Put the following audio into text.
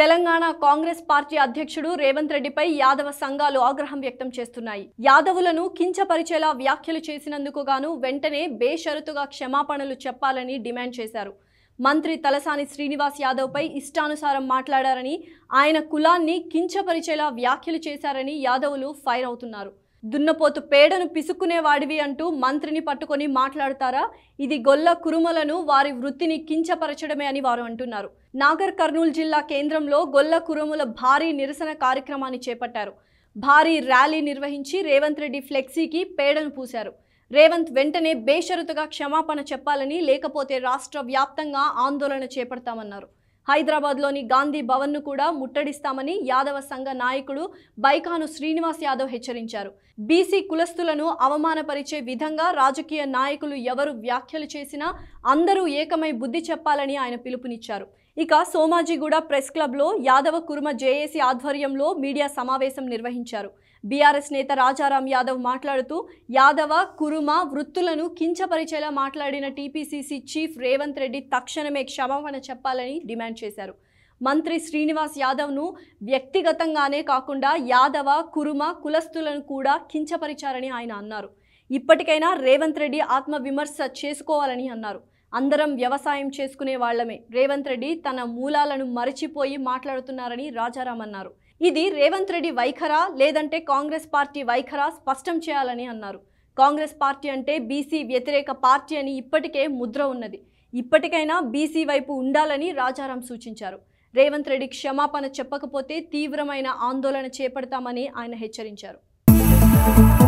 Telangana Congress party అధ్యక్షుడు రేవంత్ రెడ్డిపై యాదవ సంఘాలు ఆగ్రహం వ్యక్తం చేస్తున్నాయి యాదవులను కించపరిచేలా వ్యాఖ్యలు చేసినందుకు గాను వెంటనే బేషరతుగా క్షమాపణలు చెప్పాలని డిమాండ్ చేశారు మంత్రి తలసాని శ్రీనివాస్ యాదవ్పై ఇష్టానుసారం మాట్లాడారని ఆయన కులాన్ని కించపరిచేలా వ్యాఖ్యలు చేశారని యాదవులు ఫైర్ అవుతున్నారు దున్నపోతు పేడను పిసుక్కునేవాడివి అంటూ మంత్రిని పట్టుకొని మాట్లాడతారా ఇది గొల్ల కురుమలను వారి వృత్తిని కించపరచడమే అని వారు అంటున్నారు నాగర్ కర్నూలు జిల్లా కేంద్రంలో గొల్ల కురుముల భారీ నిరసన కార్యక్రమాన్ని చేపట్టారు భారీ ర్యాలీ నిర్వహించి రేవంత్ రెడ్డి ఫ్లెక్సీకి పేడను పూశారు రేవంత్ వెంటనే బేషరతుగా క్షమాపణ చెప్పాలని లేకపోతే రాష్ట్ర వ్యాప్తంగా ఆందోళన చేపడతామన్నారు హైదరాబాద్లోని గాంధీ భవన్ను కూడా ముట్టడిస్తామని యాదవ సంఘ నాయకుడు బైకాను శ్రీనివాస్ యాదవ్ హెచ్చరించారు బీసీ కులస్తులను అవమానపరిచే విధంగా రాజకీయ నాయకులు ఎవరు వ్యాఖ్యలు చేసినా అందరూ ఏకమై బుద్ధి చెప్పాలని ఆయన పిలుపునిచ్చారు ఇక సోమాజిగూడ ప్రెస్ క్లబ్లో యాదవ కుర్మ జేఏసీ ఆధ్వర్యంలో మీడియా సమావేశం నిర్వహించారు బీఆర్ఎస్ నేత రాజారాం యాదవ్ మాట్లాడుతూ యాదవ కురుమ వృత్తులను కించపరిచేలా మాట్లాడిన టీపీసీసీ చీఫ్ రేవంత్ రెడ్డి తక్షణమే క్షమాపణ చెప్పాలని డిమాండ్ చేశారు మంత్రి శ్రీనివాస్ యాదవ్ను వ్యక్తిగతంగానే కాకుండా యాదవ కురుమ కులస్తులను కూడా కించపరిచారని ఆయన అన్నారు ఇప్పటికైనా రేవంత్ రెడ్డి ఆత్మవిమర్శ చేసుకోవాలని అన్నారు అందరం వ్యవసాయం చేసుకునే వాళ్లమే రేవంత్ రెడ్డి తన మూలాలను మరచిపోయి మాట్లాడుతున్నారని రాజారాం అన్నారు ఇది రేవంత్ రెడ్డి వైఖరా లేదంటే కాంగ్రెస్ పార్టీ వైఖరా స్పష్టం చేయాలని అన్నారు కాంగ్రెస్ పార్టీ అంటే బీసీ వ్యతిరేక పార్టీ అని ఇప్పటికే ముద్ర ఉన్నది ఇప్పటికైనా బీసీ వైపు ఉండాలని రాజారాం సూచించారు రేవంత్ రెడ్డి క్షమాపణ చెప్పకపోతే తీవ్రమైన ఆందోళన చేపడతామని ఆయన హెచ్చరించారు